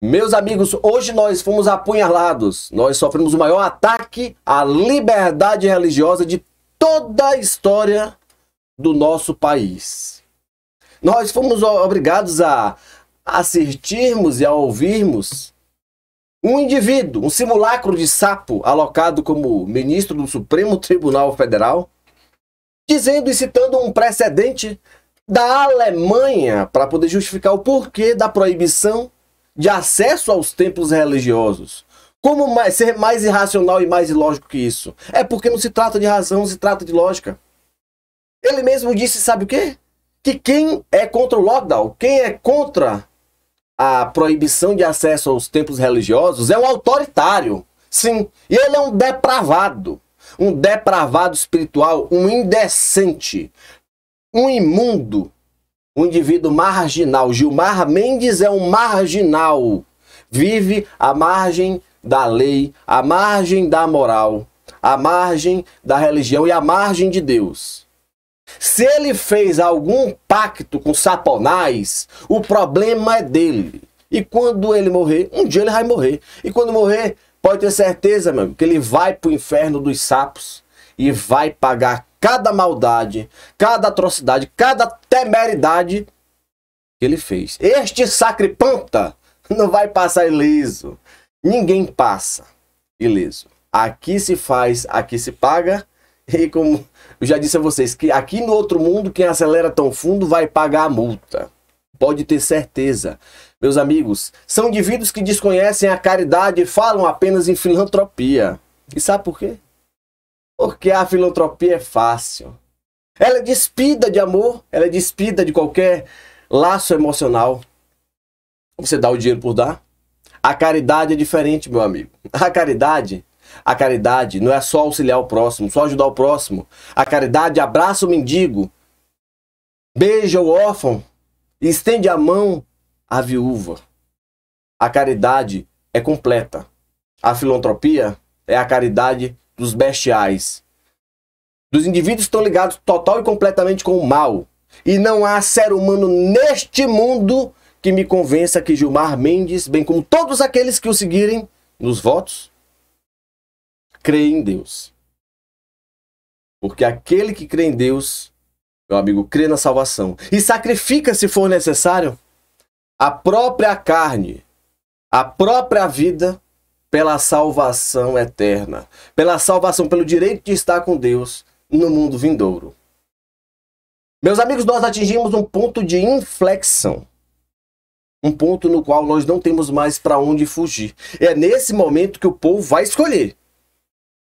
Meus amigos, hoje nós fomos apunhalados. Nós sofremos o maior ataque à liberdade religiosa de toda a história do nosso país. Nós fomos obrigados a assistirmos e a ouvirmos um indivíduo, um simulacro de sapo alocado como ministro do Supremo Tribunal Federal, dizendo e citando um precedente da Alemanha para poder justificar o porquê da proibição de acesso aos templos religiosos. Como mais, ser mais irracional e mais ilógico que isso? É porque não se trata de razão, se trata de lógica. Ele mesmo disse, sabe o quê? Que quem é contra o lockdown, quem é contra a proibição de acesso aos templos religiosos é um autoritário. Sim, e ele é um depravado. Um depravado espiritual, um indecente, um imundo, um indivíduo marginal. Gilmar Mendes é um marginal. Vive à margem da lei, à margem da moral, à margem da religião e à margem de Deus. Se ele fez algum pacto com Saponais, o problema é dele. E quando ele morrer, um dia ele vai morrer. E quando morrer, pode ter certeza, meu, que ele vai para o inferno dos sapos e vai pagar cada maldade, cada atrocidade, cada temeridade que ele fez. Este sacripanta não vai passar ileso. Ninguém passa ileso. Aqui se faz, aqui se paga. E como eu já disse a vocês, que aqui no outro mundo, quem acelera tão fundo vai pagar a multa. Pode ter certeza. Meus amigos, são indivíduos que desconhecem a caridade e falam apenas em filantropia. E sabe por quê? Porque a filantropia é fácil. Ela é despida de amor, ela é despida de qualquer laço emocional. Você dá o dinheiro por dar? A caridade é diferente, meu amigo. A caridade, a caridade não é só auxiliar o próximo, só ajudar o próximo. A caridade abraça o mendigo, beija o órfão, estende a mão à viúva. A caridade é completa. A filantropia é a caridade dos bestiais. Dos indivíduos estão ligados total e completamente com o mal. E não há ser humano neste mundo que me convença que Gilmar Mendes, bem como todos aqueles que o seguirem nos votos, crê em Deus. Porque aquele que crê em Deus, meu amigo, crê na salvação e sacrifica, se for necessário, a própria carne, a própria vida pela salvação eterna, pela salvação, pelo direito de estar com Deus no mundo vindouro. Meus amigos, nós atingimos um ponto de inflexão. Um ponto no qual nós não temos mais para onde fugir. É nesse momento que o povo vai escolher.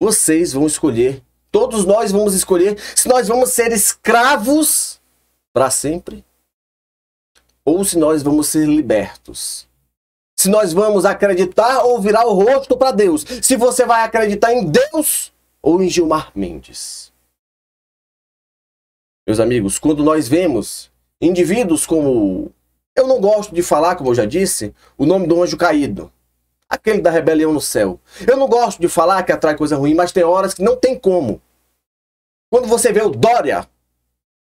Vocês vão escolher, todos nós vamos escolher se nós vamos ser escravos para sempre ou se nós vamos ser libertos se nós vamos acreditar ou virar o rosto para Deus. Se você vai acreditar em Deus ou em Gilmar Mendes. Meus amigos, quando nós vemos indivíduos como. Eu não gosto de falar, como eu já disse, o nome do anjo caído. Aquele da rebelião no céu. Eu não gosto de falar que atrai coisa ruim, mas tem horas que não tem como. Quando você vê o Dória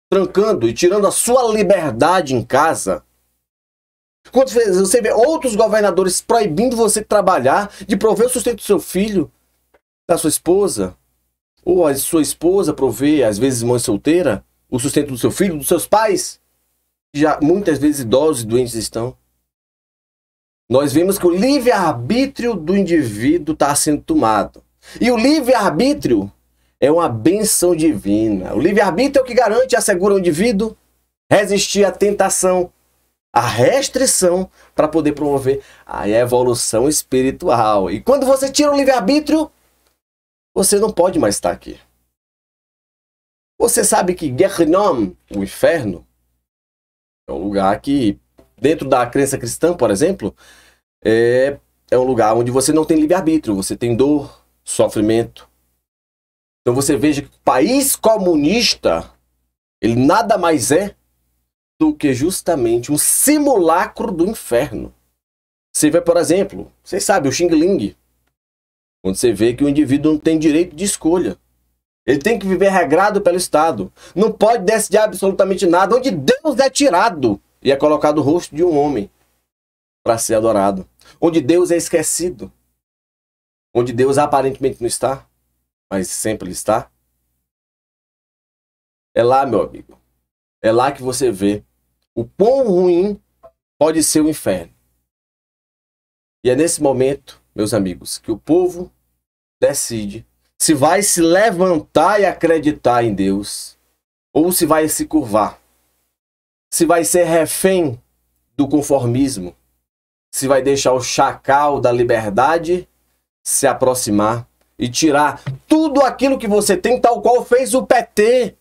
trancando e tirando a sua liberdade em casa, Quantas vezes você vê outros governadores proibindo você de trabalhar, de prover o sustento do seu filho, da sua esposa? Ou a sua esposa prover, às vezes mãe solteira, o sustento do seu filho, dos seus pais? Já muitas vezes idosos e doentes estão. Nós vemos que o livre-arbítrio do indivíduo está sendo tomado. E o livre-arbítrio é uma benção divina. O livre-arbítrio é o que garante e assegura o indivíduo resistir à tentação a restrição para poder promover a evolução espiritual. E quando você tira o livre-arbítrio, você não pode mais estar aqui. Você sabe que nome o inferno, é um lugar que, dentro da crença cristã, por exemplo, é, é um lugar onde você não tem livre-arbítrio, você tem dor, sofrimento. Então você veja que o país comunista, ele nada mais é do que justamente um simulacro do inferno. Você vê, por exemplo, vocês sabem, o Xing Ling. Quando você vê que o indivíduo não tem direito de escolha. Ele tem que viver regrado pelo Estado. Não pode decidir absolutamente nada, onde Deus é tirado e é colocado o rosto de um homem para ser adorado. Onde Deus é esquecido. Onde Deus aparentemente não está, mas sempre está. É lá, meu amigo. É lá que você vê o pão ruim pode ser o inferno. E é nesse momento, meus amigos, que o povo decide se vai se levantar e acreditar em Deus ou se vai se curvar. Se vai ser refém do conformismo, se vai deixar o chacal da liberdade se aproximar e tirar tudo aquilo que você tem, tal qual fez o PT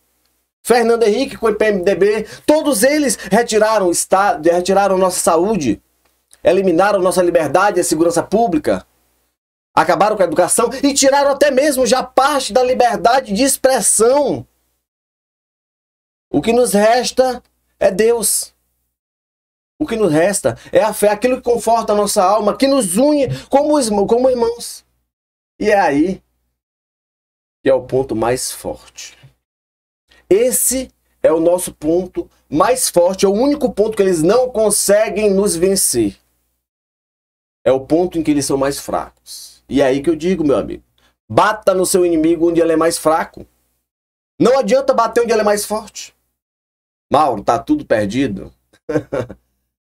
Fernando Henrique com o PMDB, todos eles retiraram o Estado, retiraram nossa saúde, eliminaram nossa liberdade e segurança pública, acabaram com a educação e tiraram até mesmo já parte da liberdade de expressão. O que nos resta é Deus. O que nos resta é a fé, aquilo que conforta a nossa alma, que nos une como, como irmãos. E é aí que é o ponto mais forte. Esse é o nosso ponto mais forte, é o único ponto que eles não conseguem nos vencer. É o ponto em que eles são mais fracos. E é aí que eu digo, meu amigo, bata no seu inimigo onde ele é mais fraco. Não adianta bater onde ele é mais forte. Mauro, tá tudo perdido?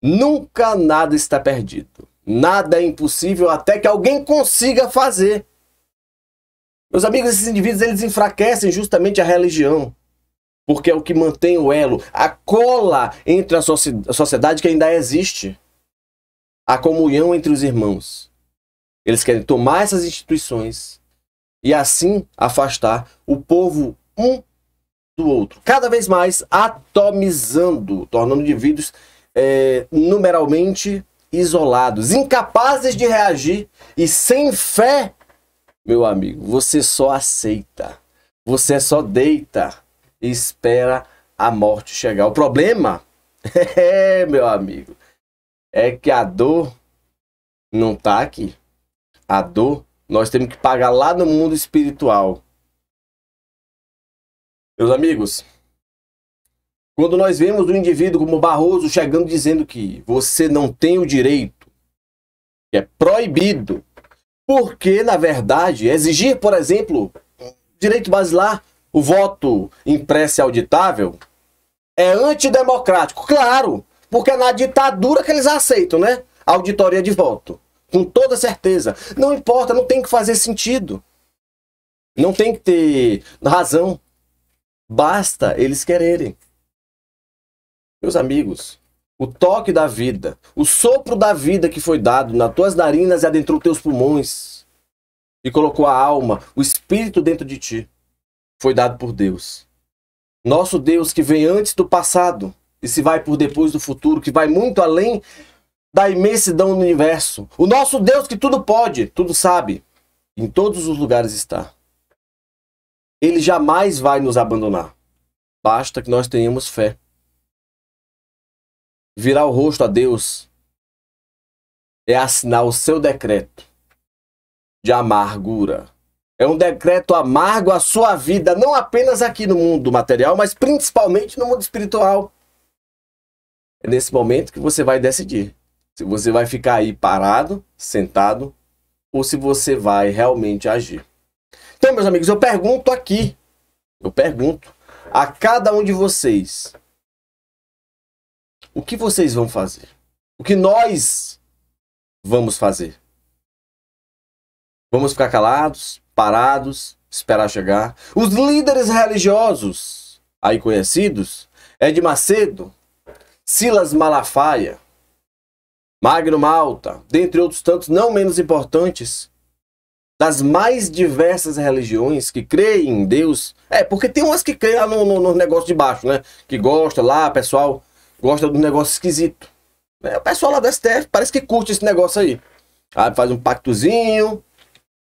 Nunca nada está perdido. Nada é impossível até que alguém consiga fazer. Meus amigos, esses indivíduos eles enfraquecem justamente a religião porque é o que mantém o elo, a cola entre a, sociedade que ainda existe, a comunhão entre os irmãos. Eles querem tomar essas instituições e assim afastar o povo um do outro, cada vez mais atomizando, tornando indivíduos é, numeralmente isolados, incapazes de reagir e sem fé, meu amigo, você só aceita, você só deita e espera a morte chegar. O problema, é, meu amigo, é que a dor não tá aqui. A dor nós temos que pagar lá no mundo espiritual. Meus amigos, quando nós vemos um indivíduo como Barroso chegando dizendo que você não tem o direito, que é proibido, porque na verdade exigir, por exemplo, direito basilar o voto impresso e auditável é antidemocrático. Claro, porque é na ditadura que eles aceitam, né? Auditoria de voto. Com toda certeza. Não importa, não tem que fazer sentido. Não tem que ter razão. Basta eles quererem. Meus amigos, o toque da vida, o sopro da vida que foi dado nas tuas narinas e adentrou teus pulmões e colocou a alma, o espírito dentro de ti foi dado por Deus. Nosso Deus que vem antes do passado e se vai por depois do futuro, que vai muito além da imensidão do universo. O nosso Deus que tudo pode, tudo sabe, em todos os lugares está. Ele jamais vai nos abandonar. Basta que nós tenhamos fé. Virar o rosto a Deus é assinar o seu decreto de amargura. É um decreto amargo à sua vida, não apenas aqui no mundo material, mas principalmente no mundo espiritual. É nesse momento que você vai decidir se você vai ficar aí parado, sentado, ou se você vai realmente agir. Então, meus amigos, eu pergunto aqui, eu pergunto a cada um de vocês: o que vocês vão fazer? O que nós vamos fazer? Vamos ficar calados? parados, esperar chegar. Os líderes religiosos, aí conhecidos, Ed Macedo, Silas Malafaia, Magno Malta, dentre outros tantos não menos importantes, das mais diversas religiões que creem em Deus. É, porque tem umas que creem lá no, no, no negócio de baixo, né? Que gosta lá, pessoal, gosta do negócio esquisito. É, o pessoal lá do STF parece que curte esse negócio aí. Ah, faz um pactozinho.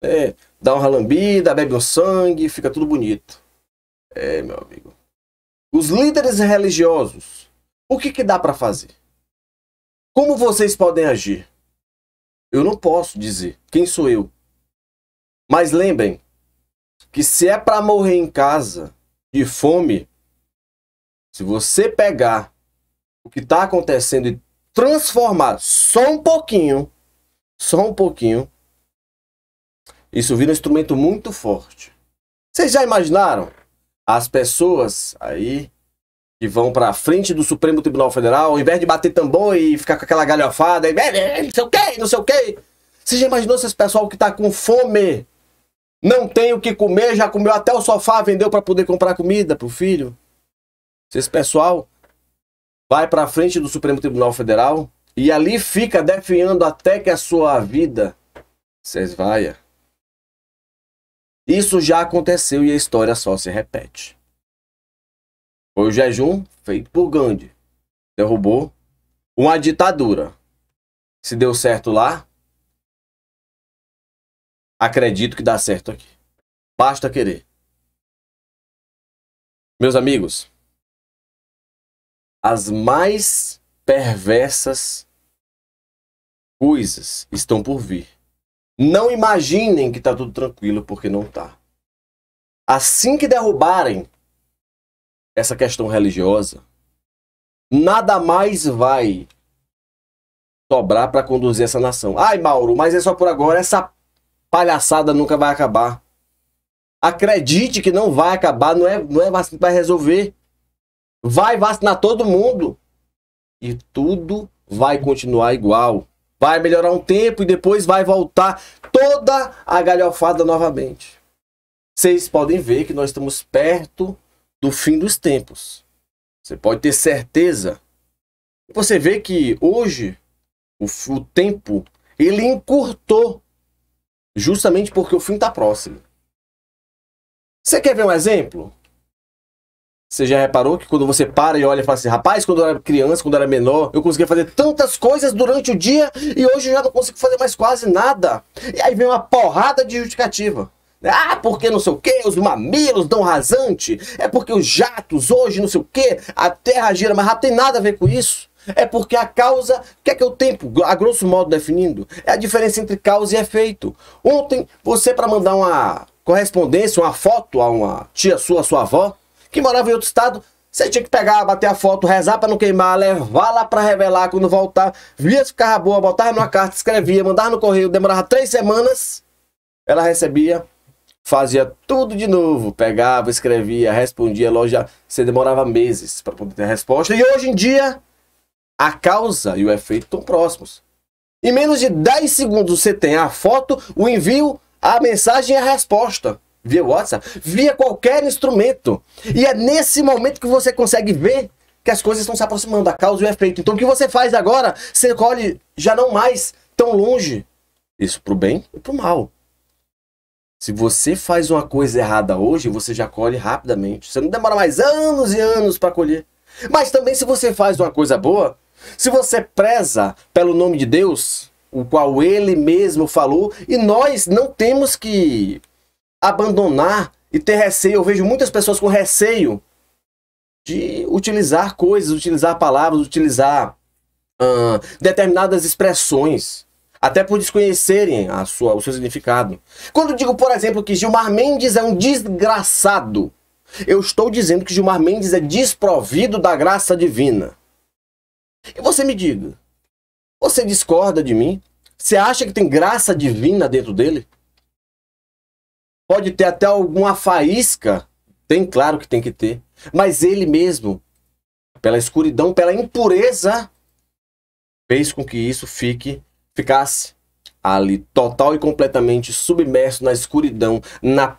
É, dá uma lambida, bebe um sangue, fica tudo bonito. É, meu amigo. Os líderes religiosos, o que, que dá para fazer? Como vocês podem agir? Eu não posso dizer quem sou eu. Mas lembrem que se é para morrer em casa de fome, se você pegar o que está acontecendo e transformar só um pouquinho, só um pouquinho, isso vira um instrumento muito forte. Vocês já imaginaram as pessoas aí que vão para frente do Supremo Tribunal Federal, ao invés de bater tambor e ficar com aquela galhofada, e, não sei o que, não sei o que. Você já imaginou esse pessoal que está com fome, não tem o que comer, já comeu até o sofá, vendeu para poder comprar comida pro filho? Se esse pessoal vai para frente do Supremo Tribunal Federal e ali fica definhando até que a sua vida se esvaia. Isso já aconteceu e a história só se repete. Foi o jejum feito por Gandhi. Derrubou uma ditadura. Se deu certo lá, acredito que dá certo aqui. Basta querer. Meus amigos, as mais perversas coisas estão por vir. Não imaginem que está tudo tranquilo, porque não está. Assim que derrubarem essa questão religiosa, nada mais vai sobrar para conduzir essa nação. Ai, Mauro, mas é só por agora, essa palhaçada nunca vai acabar. Acredite que não vai acabar, não é, não é assim vacina para resolver. Vai vacinar todo mundo e tudo vai continuar igual. Vai melhorar um tempo e depois vai voltar toda a galhofada novamente. Vocês podem ver que nós estamos perto do fim dos tempos. Você pode ter certeza. Você vê que hoje o, o tempo ele encurtou justamente porque o fim está próximo. Você quer ver um exemplo? Você já reparou que quando você para e olha e fala assim, rapaz, quando eu era criança, quando eu era menor, eu conseguia fazer tantas coisas durante o dia e hoje eu já não consigo fazer mais quase nada. E aí vem uma porrada de justificativa. Ah, porque não sei o que, os mamilos dão rasante, é porque os jatos hoje não sei o que, a terra gira, mas não tem nada a ver com isso. É porque a causa, o que é que é o tempo, a grosso modo definindo, é a diferença entre causa e efeito. Ontem, você para mandar uma correspondência, uma foto a uma tia sua, a sua avó, que morava em outro estado, você tinha que pegar, bater a foto, rezar para não queimar, levar lá para revelar quando voltar, via se ficava boa, botava numa carta, escrevia, mandava no correio, demorava três semanas, ela recebia, fazia tudo de novo, pegava, escrevia, respondia, loja, você demorava meses para poder ter resposta. E hoje em dia, a causa e o efeito estão próximos. Em menos de 10 segundos você tem a foto, o envio, a mensagem e a resposta via WhatsApp, via qualquer instrumento. E é nesse momento que você consegue ver que as coisas estão se aproximando da causa e o efeito. Então o que você faz agora, você colhe já não mais tão longe. Isso pro bem e pro mal. Se você faz uma coisa errada hoje, você já colhe rapidamente. Você não demora mais anos e anos para colher. Mas também se você faz uma coisa boa, se você preza pelo nome de Deus, o qual ele mesmo falou, e nós não temos que abandonar e ter receio. Eu vejo muitas pessoas com receio de utilizar coisas, utilizar palavras, utilizar uh, determinadas expressões, até por desconhecerem a sua, o seu significado. Quando digo, por exemplo, que Gilmar Mendes é um desgraçado, eu estou dizendo que Gilmar Mendes é desprovido da graça divina. E você me diga, você discorda de mim? Você acha que tem graça divina dentro dele? Pode ter até alguma faísca, tem claro que tem que ter, mas ele mesmo, pela escuridão, pela impureza, fez com que isso fique ficasse ali total e completamente submerso na escuridão, na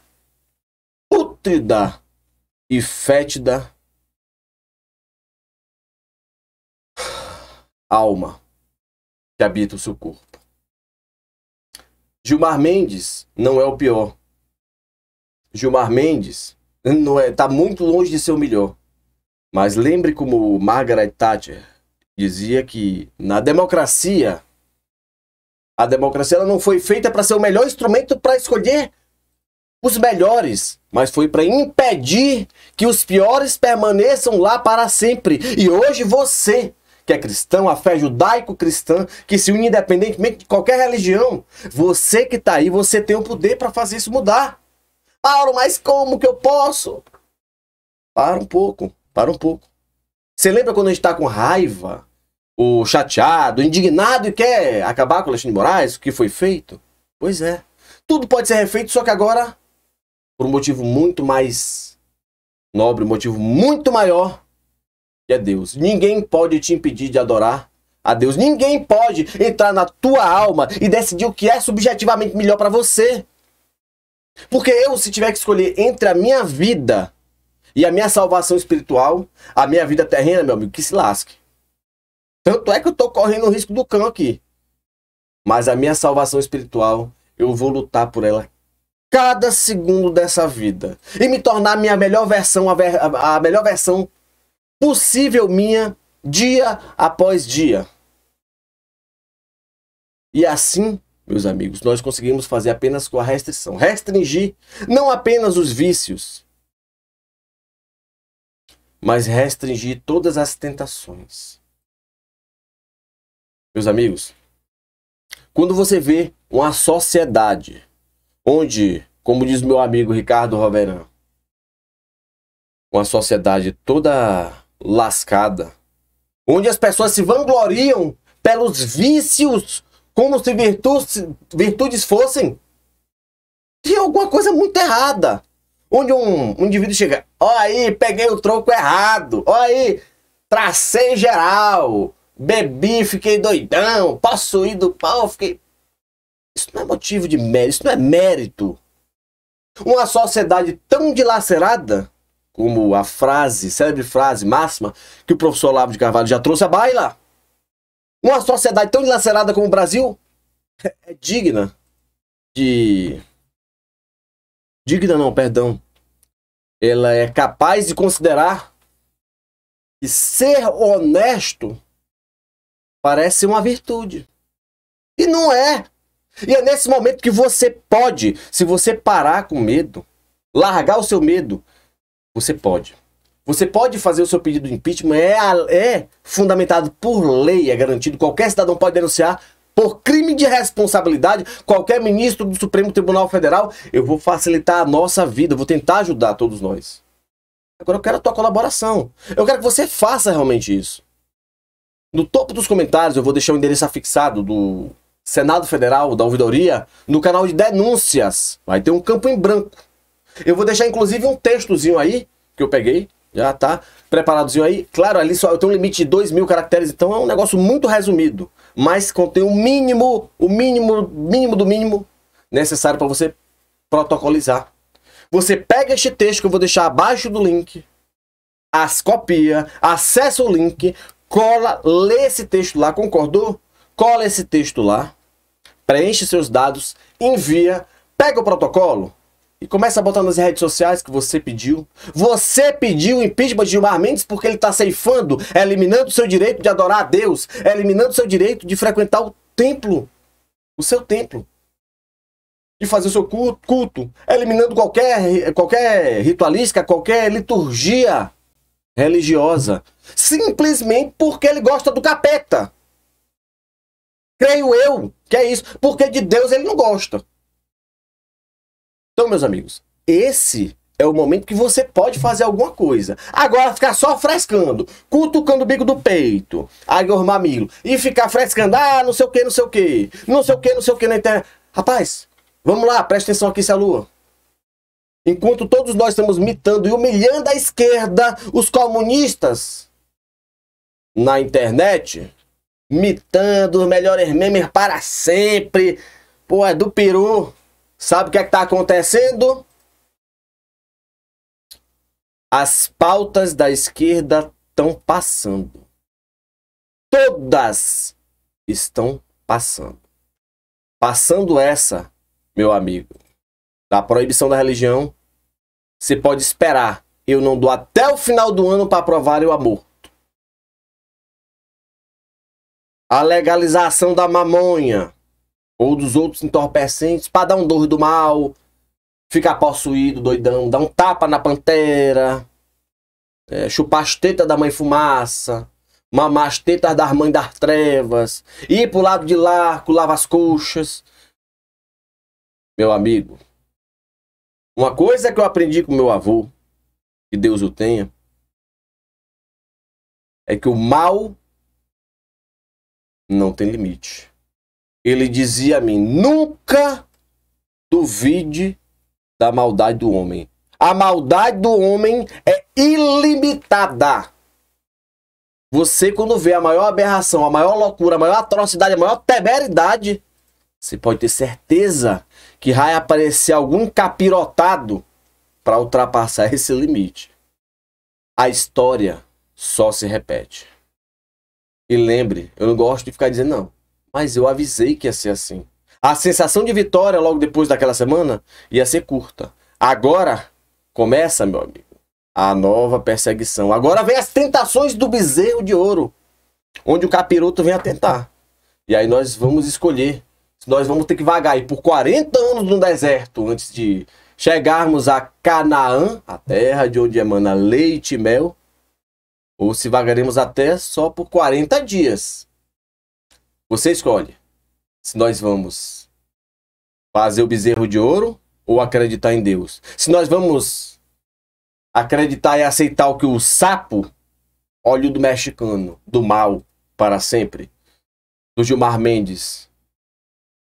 pútrida e fétida alma que habita o seu corpo. Gilmar Mendes não é o pior. Gilmar Mendes não é, tá muito longe de ser o melhor. Mas lembre como Margaret Thatcher dizia que na democracia a democracia não foi feita para ser o melhor instrumento para escolher os melhores, mas foi para impedir que os piores permaneçam lá para sempre. E hoje você, que é cristão, a fé judaico-cristã, que se une independentemente de qualquer religião, você que está aí, você tem o poder para fazer isso mudar. Paulo, mas como que eu posso? Para um pouco, para um pouco. Você lembra quando a gente está com raiva, o chateado, indignado e quer acabar com o Alexandre de Moraes, o que foi feito? Pois é. Tudo pode ser refeito, só que agora, por um motivo muito mais nobre, um motivo muito maior, que é Deus. Ninguém pode te impedir de adorar a Deus. Ninguém pode entrar na tua alma e decidir o que é subjetivamente melhor para você. Porque eu, se tiver que escolher entre a minha vida e a minha salvação espiritual, a minha vida terrena, meu amigo, que se lasque. Tanto é que eu tô correndo o risco do cão aqui. Mas a minha salvação espiritual, eu vou lutar por ela cada segundo dessa vida e me tornar a minha melhor versão, a, ver, a, a melhor versão possível minha dia após dia. E assim meus amigos, nós conseguimos fazer apenas com a restrição. Restringir não apenas os vícios, mas restringir todas as tentações. Meus amigos, quando você vê uma sociedade onde, como diz meu amigo Ricardo Roveran, uma sociedade toda lascada, onde as pessoas se vangloriam pelos vícios como se virtudes, virtudes fossem de alguma coisa muito errada. Onde um, um indivíduo chega, ó aí, peguei o troco errado, ó aí, tracei geral, bebi, fiquei doidão, possuído, do pau, fiquei. Isso não é motivo de mérito, isso não é mérito. Uma sociedade tão dilacerada, como a frase, célebre frase máxima, que o professor Lavo de Carvalho já trouxe à baila. Uma sociedade tão dilacerada como o Brasil é digna de. Digna não, perdão. Ela é capaz de considerar que ser honesto parece uma virtude. E não é. E é nesse momento que você pode, se você parar com medo, largar o seu medo, você pode. Você pode fazer o seu pedido de impeachment, é, é fundamentado por lei, é garantido. Qualquer cidadão pode denunciar por crime de responsabilidade qualquer ministro do Supremo Tribunal Federal. Eu vou facilitar a nossa vida, vou tentar ajudar todos nós. Agora eu quero a tua colaboração. Eu quero que você faça realmente isso. No topo dos comentários eu vou deixar o endereço afixado do Senado Federal, da Ouvidoria, no canal de denúncias. Vai ter um campo em branco. Eu vou deixar inclusive um textozinho aí que eu peguei já tá preparadozinho aí? Claro, ali só eu tenho um limite de 2 mil caracteres, então é um negócio muito resumido. Mas contém o mínimo, o mínimo, mínimo do mínimo necessário para você protocolizar. Você pega este texto que eu vou deixar abaixo do link, as copia, acessa o link, cola, lê esse texto lá, concordou? Cola esse texto lá, preenche seus dados, envia, pega o protocolo, e começa a botar nas redes sociais que você pediu. Você pediu o impeachment de Gilmar Mendes porque ele está ceifando, eliminando o seu direito de adorar a Deus, eliminando o seu direito de frequentar o templo, o seu templo. De fazer o seu culto, eliminando qualquer, qualquer ritualística, qualquer liturgia religiosa. Simplesmente porque ele gosta do capeta. Creio eu que é isso. Porque de Deus ele não gosta. Então, meus amigos, esse é o momento que você pode fazer alguma coisa. Agora ficar só frescando, cutucando o bico do peito, aí os mamilos, e ficar frescando, ah, não sei o que, não sei o que, não sei o que, não sei o que na internet. Rapaz, vamos lá, presta atenção aqui, se a lua. Enquanto todos nós estamos mitando e humilhando a esquerda, os comunistas na internet, mitando os melhores memes para sempre, pô, é do Peru, Sabe o que é está acontecendo? As pautas da esquerda estão passando. Todas estão passando. Passando essa, meu amigo, da proibição da religião, você pode esperar. Eu não dou até o final do ano para aprovar o amor. A legalização da mamonha ou dos outros entorpecentes para dar um dor do mal, ficar possuído, doidão, dar um tapa na pantera, é, chupar as tetas da mãe fumaça, mamar as tetas das mães das trevas, ir pro lado de lá, colar as coxas. Meu amigo, uma coisa que eu aprendi com meu avô, que Deus o tenha, é que o mal não tem limite ele dizia a mim: nunca duvide da maldade do homem. A maldade do homem é ilimitada. Você, quando vê a maior aberração, a maior loucura, a maior atrocidade, a maior temeridade, você pode ter certeza que vai aparecer algum capirotado para ultrapassar esse limite. A história só se repete. E lembre, eu não gosto de ficar dizendo não. Mas eu avisei que ia ser assim. A sensação de vitória logo depois daquela semana ia ser curta. Agora começa, meu amigo, a nova perseguição. Agora vem as tentações do bezerro de ouro, onde o capiroto vem atentar. E aí nós vamos escolher se nós vamos ter que vagar aí por 40 anos no deserto antes de chegarmos a Canaã, a terra de onde emana leite e mel, ou se vagaremos até só por 40 dias você escolhe se nós vamos fazer o bezerro de ouro ou acreditar em Deus. Se nós vamos acreditar e aceitar o que o sapo, óleo do mexicano, do mal para sempre, do Gilmar Mendes,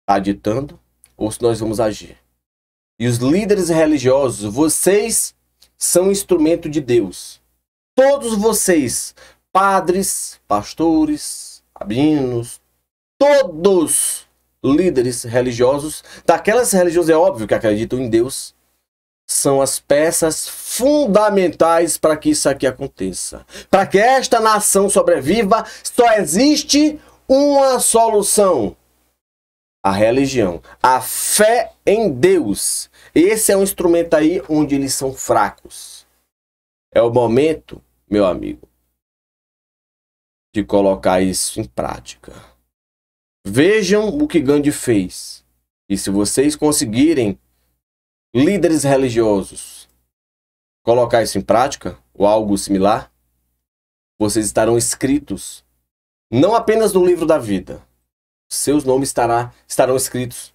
está ditando, ou se nós vamos agir. E os líderes religiosos, vocês são instrumento de Deus. Todos vocês, padres, pastores, rabinos, todos líderes religiosos daquelas religiões é óbvio que acreditam em Deus são as peças fundamentais para que isso aqui aconteça. Para que esta nação sobreviva, só existe uma solução: a religião, a fé em Deus. Esse é um instrumento aí onde eles são fracos. É o momento, meu amigo, de colocar isso em prática. Vejam o que Gandhi fez. E se vocês conseguirem, líderes religiosos, colocar isso em prática ou algo similar, vocês estarão escritos não apenas no livro da vida. Seus nomes estará, estarão escritos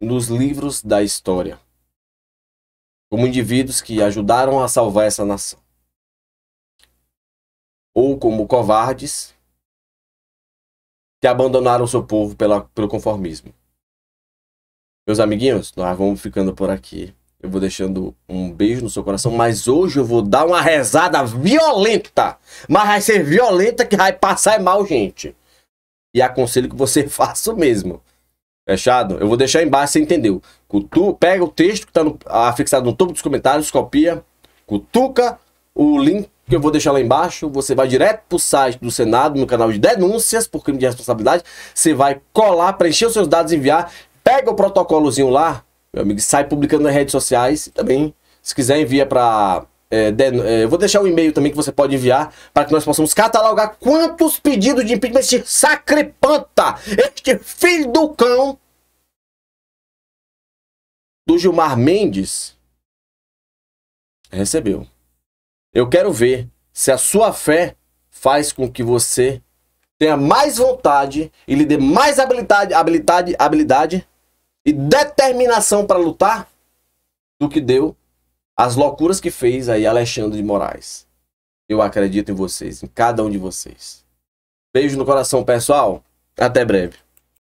nos livros da história, como indivíduos que ajudaram a salvar essa nação, ou como covardes que abandonaram seu povo pela, pelo conformismo. Meus amiguinhos, nós vamos ficando por aqui. Eu vou deixando um beijo no seu coração, mas hoje eu vou dar uma rezada violenta. Mas vai ser violenta que vai passar é mal, gente. E aconselho que você faça o mesmo. Fechado? Eu vou deixar embaixo, você entendeu. Cutu... Pega o texto que está no... afixado ah, no topo dos comentários, copia, cutuca o link que eu vou deixar lá embaixo. Você vai direto para o site do Senado, no canal de denúncias por crime de responsabilidade. Você vai colar, preencher os seus dados, enviar. Pega o protocolozinho lá, meu amigo, sai publicando nas redes sociais. Também, se quiser, envia para... É, é, eu vou deixar um e-mail também que você pode enviar para que nós possamos catalogar quantos pedidos de impeachment este sacripanta, este filho do cão do Gilmar Mendes recebeu. Eu quero ver se a sua fé faz com que você tenha mais vontade e lhe dê mais habilidade, habilidade, habilidade e determinação para lutar do que deu as loucuras que fez aí Alexandre de Moraes. Eu acredito em vocês, em cada um de vocês. Beijo no coração, pessoal. Até breve.